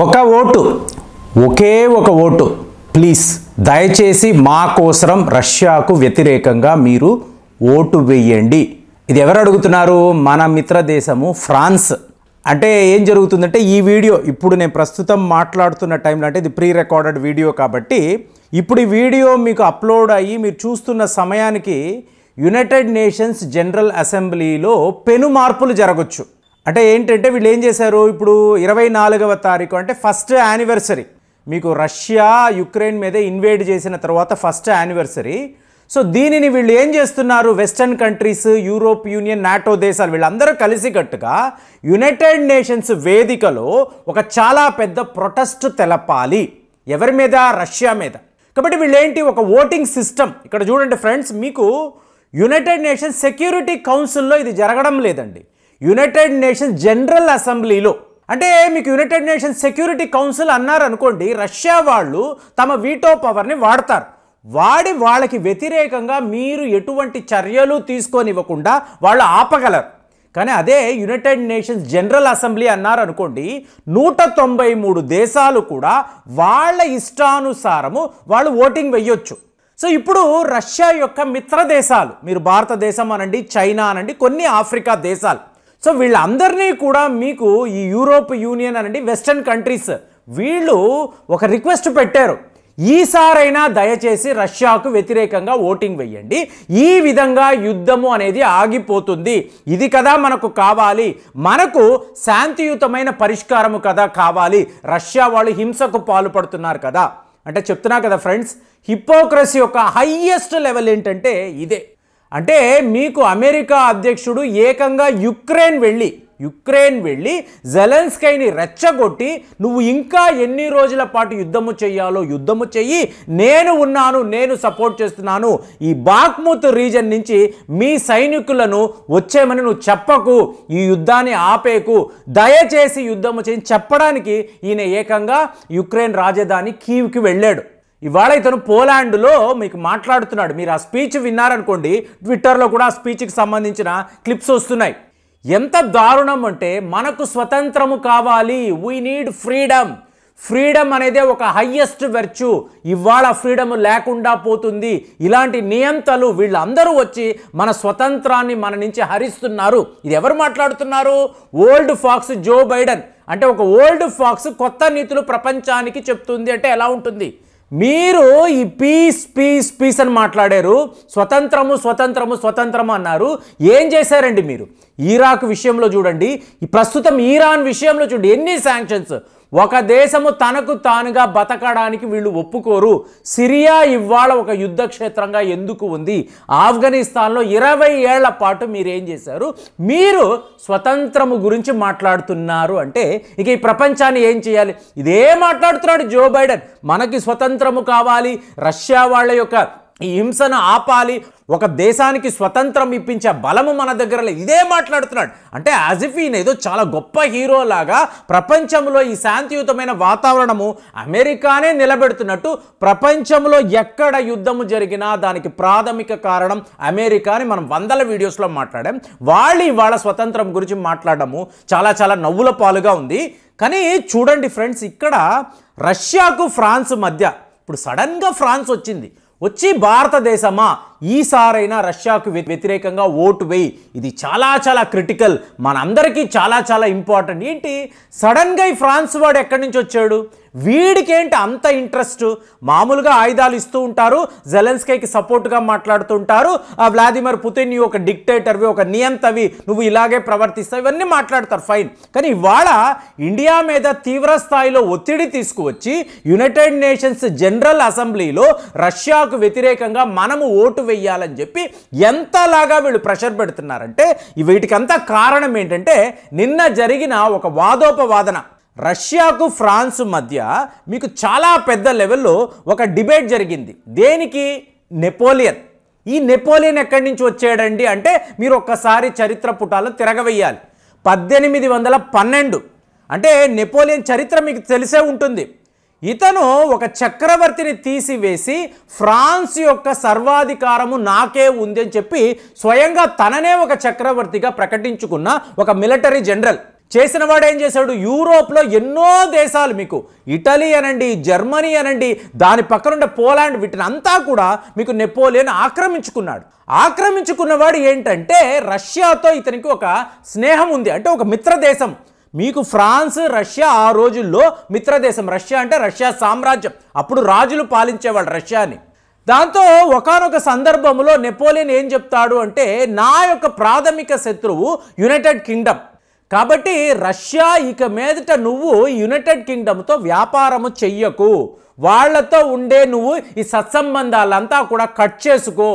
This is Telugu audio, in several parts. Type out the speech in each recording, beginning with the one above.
ఒక ఓటు ఒకే ఒక ఓటు ప్లీజ్ దయచేసి మా కోసరం రష్యాకు వ్యతిరేకంగా మీరు ఓటు వేయండి ఇది ఎవరు అడుగుతున్నారు మన మిత్ర దేశము ఫ్రాన్స్ అంటే ఏం జరుగుతుందంటే ఈ వీడియో ఇప్పుడు నేను ప్రస్తుతం మాట్లాడుతున్న టైంలో అంటే ఇది ప్రీ రికార్డెడ్ వీడియో కాబట్టి ఇప్పుడు ఈ వీడియో మీకు అప్లోడ్ అయ్యి మీరు చూస్తున్న సమయానికి యునైటెడ్ నేషన్స్ జనరల్ అసెంబ్లీలో పెను మార్పులు జరగచ్చు అంటే ఏంటంటే వీళ్ళు ఏం చేశారు ఇప్పుడు ఇరవై నాలుగవ తారీఖు అంటే ఫస్ట్ యానివర్సరీ మీకు రష్యా యుక్రెయిన్ మీద ఇన్వేడ్ చేసిన తర్వాత ఫస్ట్ యానివర్సరీ సో దీనిని వీళ్ళు ఏం చేస్తున్నారు western countries Europe union NATO దేశాలు వీళ్ళందరూ కలిసికట్టుగా యునైటెడ్ నేషన్స్ వేదికలో ఒక చాలా పెద్ద ప్రొటెస్ట్ తెలపాలి ఎవరి మీద రష్యా మీద కాబట్టి వీళ్ళేంటి ఒక ఓటింగ్ సిస్టమ్ ఇక్కడ చూడండి ఫ్రెండ్స్ మీకు యునైటెడ్ నేషన్స్ సెక్యూరిటీ కౌన్సిల్లో ఇది జరగడం లేదండి యునైటెడ్ నేషన్స్ జనరల్ అసెంబ్లీలో అంటే మీకు యునైటెడ్ నేషన్స్ సెక్యూరిటీ కౌన్సిల్ అన్నారు అనుకోండి రష్యా వాళ్ళు తమ వీటో పవర్ని వాడతారు వాడి వాళ్ళకి వ్యతిరేకంగా మీరు ఎటువంటి చర్యలు తీసుకొనివ్వకుండా వాళ్ళు ఆపగలరు కానీ అదే యునైటెడ్ నేషన్స్ జనరల్ అసెంబ్లీ అన్నారు అనుకోండి నూట తొంభై మూడు దేశాలు కూడా వాళ్ళ ఇష్టానుసారము వాళ్ళు ఓటింగ్ వెయ్యొచ్చు సో ఇప్పుడు రష్యా యొక్క మిత్ర దేశాలు మీరు భారతదేశం అనండి చైనా అనండి కొన్ని ఆఫ్రికా దేశాలు సో వీళ్ళందరినీ కూడా మీకు ఈ యూరోప్ యూనియన్ అనండి వెస్టర్న్ కంట్రీస్ వీళ్ళు ఒక రిక్వెస్ట్ పెట్టారు ఈసారైనా దయచేసి రష్యాకు వ్యతిరేకంగా ఓటింగ్ వేయండి ఈ విధంగా యుద్ధము అనేది ఆగిపోతుంది ఇది కదా మనకు కావాలి మనకు శాంతియుతమైన పరిష్కారము కదా కావాలి రష్యా వాళ్ళు హింసకు పాల్పడుతున్నారు కదా అంటే చెప్తున్నా కదా ఫ్రెండ్స్ హిపోక్రసీ యొక్క హయ్యెస్ట్ లెవెల్ ఏంటంటే ఇదే అంటే మీకు అమెరికా అధ్యక్షుడు ఏకంగా యుక్రెయిన్ వెళ్ళి యుక్రెయిన్ వెళ్ళి జెలెన్స్కైని రెచ్చగొట్టి నువ్వు ఇంకా ఎన్ని రోజుల పాటు యుద్ధము చేయాలో యుద్ధము చెయ్యి నేను ఉన్నాను నేను సపోర్ట్ చేస్తున్నాను ఈ బాక్మూత్ రీజన్ నుంచి మీ సైనికులను వచ్చేమని నువ్వు చెప్పకు ఈ యుద్ధాన్ని ఆపేకు దయచేసి యుద్ధము చేయి చెప్పడానికి ఈయన ఏకంగా యుక్రెయిన్ రాజధాని కీవ్కి వెళ్ళాడు ఇవాళ ఇతను పోలాండ్లో మీకు మాట్లాడుతున్నాడు మీరు ఆ స్పీచ్ విన్నారనుకోండి ట్విట్టర్లో కూడా ఆ స్పీచ్కి సంబంధించిన క్లిప్స్ వస్తున్నాయి ఎంత దారుణం అంటే మనకు స్వతంత్రము కావాలి వీ నీడ్ ఫ్రీడమ్ ఫ్రీడమ్ అనేదే ఒక హయ్యెస్ట్ వెర్చు ఇవాళ ఫ్రీడమ్ లేకుండా పోతుంది ఇలాంటి నియంతలు వీళ్ళందరూ వచ్చి మన స్వతంత్రాన్ని మన నుంచి హరిస్తున్నారు ఇది ఎవరు మాట్లాడుతున్నారు ఓల్డ్ ఫాక్స్ జో బైడెన్ అంటే ఒక ఓల్డ్ ఫాక్స్ కొత్త నీతులు ప్రపంచానికి చెప్తుంది అంటే ఎలా ఉంటుంది మీరు ఈ పీస్ పీస్ పీస్ అని మాట్లాడారు స్వతంత్రము స్వతంత్రము స్వతంత్రము అన్నారు ఏం చేశారండి మీరు ఈరాక్ విషయంలో చూడండి ప్రస్తుతం ఈరాన్ విషయంలో చూడండి ఎన్ని శాంక్షన్స్ ఒక దేశము తనకు తానుగా బతకడానికి వీళ్ళు ఒప్పుకోరు సిరియా ఇవాళ ఒక యుద్ధ క్షేత్రంగా ఎందుకు ఉంది ఆఫ్ఘనిస్తాన్లో ఇరవై ఏళ్ల పాటు మీరేం చేశారు మీరు స్వతంత్రము గురించి మాట్లాడుతున్నారు అంటే ఇక ఈ ప్రపంచాన్ని ఏం చేయాలి ఇదే మాట్లాడుతున్నాడు జో బైడెన్ మనకి స్వతంత్రము కావాలి రష్యా వాళ్ళ యొక్క ఈ హింసను ఆపాలి ఒక దేశానికి స్వతంత్రం ఇప్పించే బలము మన దగ్గర ఇదే మాట్లాడుతున్నాడు అంటే అజిఫీన్ ఏదో చాలా గొప్ప హీరోలాగా ప్రపంచంలో ఈ శాంతియుతమైన వాతావరణము అమెరికానే నిలబెడుతున్నట్టు ప్రపంచంలో ఎక్కడ యుద్ధము జరిగినా దానికి ప్రాథమిక కారణం అమెరికా అని మనం వందల వీడియోస్లో మాట్లాడాం వాళ్ళు ఇవాళ స్వతంత్రం గురించి మాట్లాడము చాలా చాలా నవ్వుల పాలుగా ఉంది కానీ చూడండి ఫ్రెండ్స్ ఇక్కడ రష్యాకు ఫ్రాన్స్ మధ్య ఇప్పుడు సడన్గా ఫ్రాన్స్ వచ్చింది వచ్చి భారతదేశమా ఈసారైనా రష్యాకు వ్యతిరేకంగా ఓటు వేయి ఇది చాలా చాలా క్రిటికల్ మనందరికీ చాలా చాలా ఇంపార్టెంట్ ఏంటి సడన్గా ఈ ఫ్రాన్స్ వాడు ఎక్కడి నుంచి వచ్చాడు వీడికేంటి అంత ఇంట్రెస్ట్ మామూలుగా ఆయుధాలు ఇస్తూ ఉంటారు జెలెన్స్కైకి సపోర్ట్గా మాట్లాడుతూ ఉంటారు ఆ వ్లాదిమిర్ పుతిన్ ఒక డిక్టేటర్వి ఒక నియంతవి నువ్వు ఇలాగే ప్రవర్తిస్తావు ఇవన్నీ మాట్లాడతారు ఫైన్ కానీ ఇవాళ ఇండియా మీద తీవ్ర స్థాయిలో ఒత్తిడి తీసుకువచ్చి యునైటెడ్ నేషన్స్ జనరల్ అసెంబ్లీలో రష్యాకు వ్యతిరేకంగా మనము ఓటు వెయ్యాలని చెప్పి ఎంతలాగా వీళ్ళు ప్రెషర్ పెడుతున్నారంటే వీటికంతా కారణం ఏంటంటే నిన్న జరిగిన ఒక వాదోపవాదన రష్యాకు ఫ్రాన్స్ మధ్య మీకు చాలా పెద్ద లెవెల్లో ఒక డిబేట్ జరిగింది దేనికి నెపోలియన్ ఈ నెపోలియన్ ఎక్కడి నుంచి వచ్చాడండి అంటే మీరు ఒక్కసారి చరిత్ర పుటాలు తిరగవేయాలి పద్దెనిమిది వందల పన్నెండు అంటే నెపోలియన్ చరిత్ర మీకు తెలిసే ఉంటుంది ఇతను ఒక చక్రవర్తిని తీసివేసి ఫ్రాన్స్ యొక్క సర్వాధికారము నాకే ఉంది అని చెప్పి స్వయంగా తననే ఒక చక్రవర్తిగా ప్రకటించుకున్న ఒక మిలిటరీ జనరల్ చేసిన వాడు ఏం చేశాడు యూరోప్లో ఎన్నో దేశాలు మీకు ఇటలీ అనండి జర్మనీ అనండి దాని పక్కనుండే పోలాండ్ వీటిని అంతా కూడా మీకు నెపోలియన్ ఆక్రమించుకున్నాడు ఆక్రమించుకున్నవాడు ఏంటంటే రష్యాతో ఇతనికి ఒక స్నేహం ఉంది అంటే ఒక మిత్రదేశం మీకు ఫ్రాన్స్ రష్యా ఆ రోజుల్లో మిత్రదేశం రష్యా అంటే రష్యా సామ్రాజ్యం అప్పుడు రాజులు పాలించేవాళ్ళు రష్యాని దాంతో ఒకనొక సందర్భంలో నెపోలియన్ ఏం చెప్తాడు అంటే నా యొక్క ప్రాథమిక శత్రువు యునైటెడ్ కింగ్డమ్ కాబట్టి రష్యా ఇక మీదట నువ్వు యునైటెడ్ కింగ్డమ్తో వ్యాపారము చెయ్యకు వాళ్లతో ఉండే నువ్వు ఈ సత్సంబంధాలంతా కూడా కట్ చేసుకో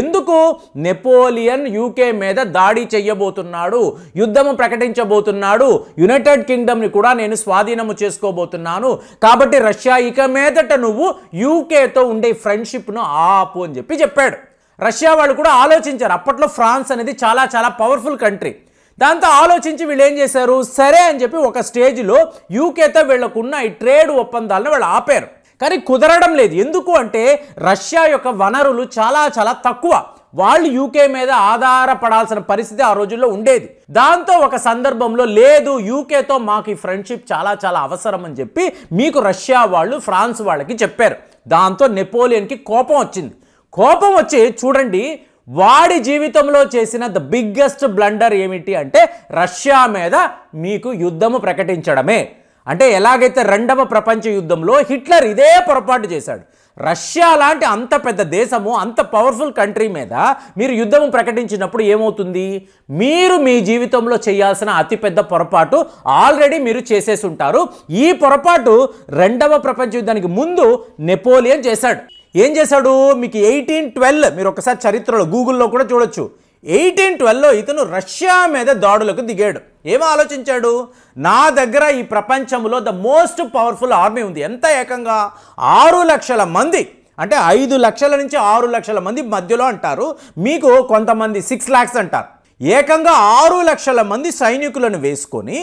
ఎందుకు నెపోలియన్ యూకే మీద దాడి చెయ్యబోతున్నాడు యుద్ధము ప్రకటించబోతున్నాడు యునైటెడ్ కింగ్డమ్ని కూడా నేను స్వాధీనము చేసుకోబోతున్నాను కాబట్టి రష్యా ఇక మీదట నువ్వు యూకేతో ఉండే ఫ్రెండ్షిప్ను ఆపు అని చెప్పి చెప్పాడు రష్యా వాళ్ళు కూడా ఆలోచించారు అప్పట్లో ఫ్రాన్స్ అనేది చాలా చాలా పవర్ఫుల్ కంట్రీ దాంతో ఆలోచించి వీళ్ళు ఏం చేశారు సరే అని చెప్పి ఒక స్టేజ్లో యూకేతో వీళ్ళకున్న ఈ ట్రేడ్ ఒప్పందాలను వాళ్ళు ఆపారు కానీ కుదరడం లేదు ఎందుకు అంటే రష్యా యొక్క వనరులు చాలా చాలా తక్కువ వాళ్ళు యూకే మీద ఆధారపడాల్సిన పరిస్థితి ఆ రోజుల్లో ఉండేది దాంతో ఒక సందర్భంలో లేదు యూకేతో మాకు ఈ ఫ్రెండ్షిప్ చాలా చాలా అవసరం అని చెప్పి మీకు రష్యా వాళ్ళు ఫ్రాన్స్ వాళ్ళకి చెప్పారు దాంతో నెపోలియన్కి కోపం వచ్చింది కోపం వచ్చి చూడండి వాడి జీవితంలో చేసిన ద బిగ్గెస్ట్ బ్లండర్ ఏమిటి అంటే రష్యా మీద మీకు యుద్ధము ప్రకటించడమే అంటే ఎలాగైతే రెండవ ప్రపంచ యుద్ధంలో హిట్లర్ ఇదే పొరపాటు చేశాడు రష్యా లాంటి అంత పెద్ద దేశము అంత పవర్ఫుల్ కంట్రీ మీద మీరు యుద్ధము ప్రకటించినప్పుడు ఏమవుతుంది మీరు మీ జీవితంలో చేయాల్సిన అతిపెద్ద పొరపాటు ఆల్రెడీ మీరు చేసేసి ఉంటారు ఈ పొరపాటు రెండవ ప్రపంచ యుద్ధానికి ముందు నెపోలియన్ చేశాడు ఏం చేశాడు మీకు ఎయిటీన్ ట్వెల్వ్ మీరు ఒకసారి చరిత్రలో గూగుల్లో కూడా చూడొచ్చు ఎయిటీన్ ట్వెల్వ్లో ఇతను రష్యా మీద దాడులకు దిగాడు ఏమో ఆలోచించాడు నా దగ్గర ఈ ప్రపంచంలో ద మోస్ట్ పవర్ఫుల్ ఆర్మీ ఉంది ఎంత ఏకంగా ఆరు లక్షల మంది అంటే ఐదు లక్షల నుంచి ఆరు లక్షల మంది మధ్యలో అంటారు మీకు కొంతమంది సిక్స్ ల్యాక్స్ అంటారు ఏకంగా ఆరు లక్షల మంది సైనికులను వేసుకొని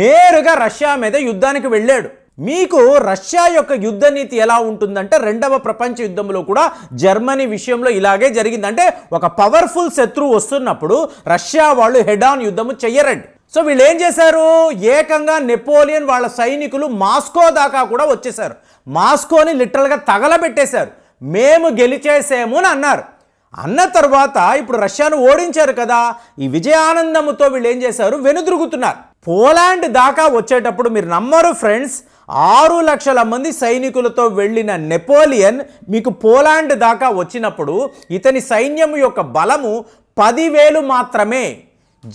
నేరుగా రష్యా మీద యుద్ధానికి వెళ్ళాడు మీకు రష్యా యొక్క యుద్ధ నీతి ఎలా ఉంటుందంటే రెండవ ప్రపంచ యుద్ధంలో కూడా జర్మనీ విషయంలో ఇలాగే జరిగిందంటే ఒక పవర్ఫుల్ శత్రువు వస్తున్నప్పుడు రష్యా వాళ్ళు హెడ్ ఆన్ యుద్ధము చెయ్యరండి సో వీళ్ళు ఏం చేశారు ఏకంగా నెపోలియన్ వాళ్ళ సైనికులు మాస్కో దాకా కూడా వచ్చేసారు మాస్కోని లిటరల్గా తగలబెట్టేశారు మేము గెలిచేసాము అని అన్నారు అన్న తర్వాత ఇప్పుడు రష్యాను ఓడించారు కదా ఈ విజయానందముతో వీళ్ళు ఏం చేశారు వెనుదిరుగుతున్నారు పోలాండ్ దాకా వచ్చేటప్పుడు మీరు నమ్మరు ఫ్రెండ్స్ ఆరు లక్షల మంది సైనికులతో వెళ్ళిన నెపోలియన్ మీకు పోలాండ్ దాకా వచ్చినప్పుడు ఇతని సైన్యం యొక్క బలము పదివేలు మాత్రమే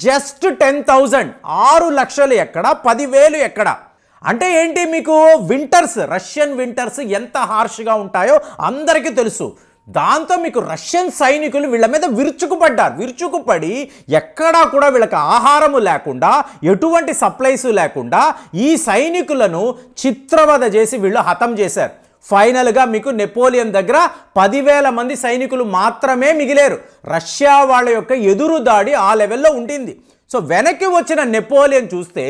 జస్ట్ టెన్ థౌజండ్ ఆరు లక్షలు ఎక్కడ పదివేలు ఎక్కడ అంటే ఏంటి మీకు వింటర్స్ రష్యన్ వింటర్స్ ఎంత హార్ష్గా ఉంటాయో అందరికీ తెలుసు దాంతో మీకు రష్యన్ సైనికులు వీళ్ళ మీద విరుచుకుపడ్డారు విరుచుకుపడి ఎక్కడా కూడా వీళ్ళకి ఆహారము లేకుండా ఎటువంటి సప్లైస్ లేకుండా ఈ సైనికులను చిత్రవద చేసి వీళ్ళు హతం చేశారు ఫైనల్గా మీకు నెపోలియన్ దగ్గర పదివేల మంది సైనికులు మాత్రమే మిగిలేరు రష్యా వాళ్ళ యొక్క ఎదురు దాడి ఆ లెవెల్లో ఉండింది సో వెనక్కి వచ్చిన నెపోలియన్ చూస్తే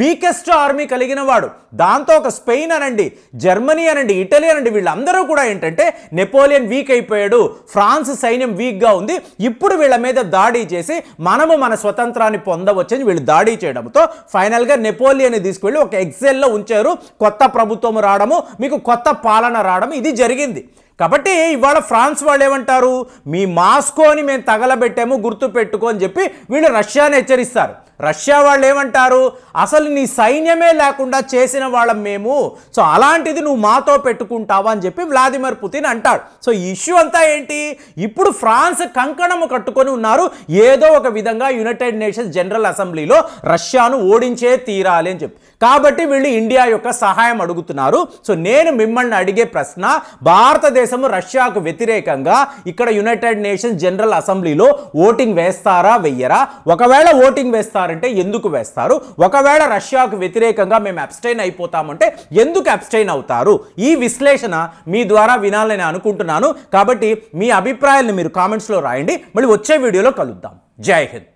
వీకెస్ట్ ఆర్మీ కలిగిన వాడు దాంతో ఒక స్పెయిన్ అనండి జర్మనీ అనండి ఇటలీ అనండి వీళ్ళందరూ కూడా ఏంటంటే నెపోలియన్ వీక్ అయిపోయాడు ఫ్రాన్స్ సైన్యం వీక్గా ఉంది ఇప్పుడు వీళ్ళ మీద దాడి చేసి మనము మన స్వతంత్రాన్ని పొందవచ్చని వీళ్ళు దాడి చేయడంతో ఫైనల్గా నెపోలియన్ తీసుకువెళ్ళి ఒక ఎగ్జైల్లో ఉంచారు కొత్త ప్రభుత్వం రావడము మీకు కొత్త పాలన రావడం ఇది జరిగింది కాబట్టి ఇవాళ ఫ్రాన్స్ వాళ్ళు ఏమంటారు మీ మాస్కోని మేము తగలబెట్టాము గుర్తు పెట్టుకో అని చెప్పి వీళ్ళు రష్యాని హెచ్చరిస్తారు రష్యా వాళ్ళు ఏమంటారు అసలు నీ సైన్యమే లేకుండా చేసిన వాళ్ళం మేము సో అలాంటిది నువ్వు మాతో పెట్టుకుంటావా అని చెప్పి వ్లాదిమిర్ పుతిన్ అంటాడు సో ఇష్యూ అంతా ఏంటి ఇప్పుడు ఫ్రాన్స్ కంకణము కట్టుకొని ఉన్నారు ఏదో ఒక విధంగా యునైటెడ్ నేషన్స్ జనరల్ అసెంబ్లీలో రష్యాను ఓడించే తీరాలి అని చెప్పి కాబట్టి వీళ్ళు ఇండియా యొక్క సహాయం అడుగుతున్నారు సో నేను మిమ్మల్ని అడిగే ప్రశ్న భారతదేశము రష్యాకు వ్యతిరేకంగా ఇక్కడ యునైటెడ్ నేషన్స్ జనరల్ అసెంబ్లీలో ఓటింగ్ వేస్తారా వెయ్యరా ఒకవేళ ఓటింగ్ వేస్తారంటే ఎందుకు వేస్తారు ఒకవేళ రష్యాకు వ్యతిరేకంగా మేము అబ్స్టైన్ అయిపోతామంటే ఎందుకు అబ్స్టైన్ అవుతారు ఈ విశ్లేషణ మీ ద్వారా వినాలని అనుకుంటున్నాను కాబట్టి మీ అభిప్రాయాలను మీరు కామెంట్స్లో రాయండి మళ్ళీ వచ్చే వీడియోలో కలుద్దాం జై హింద్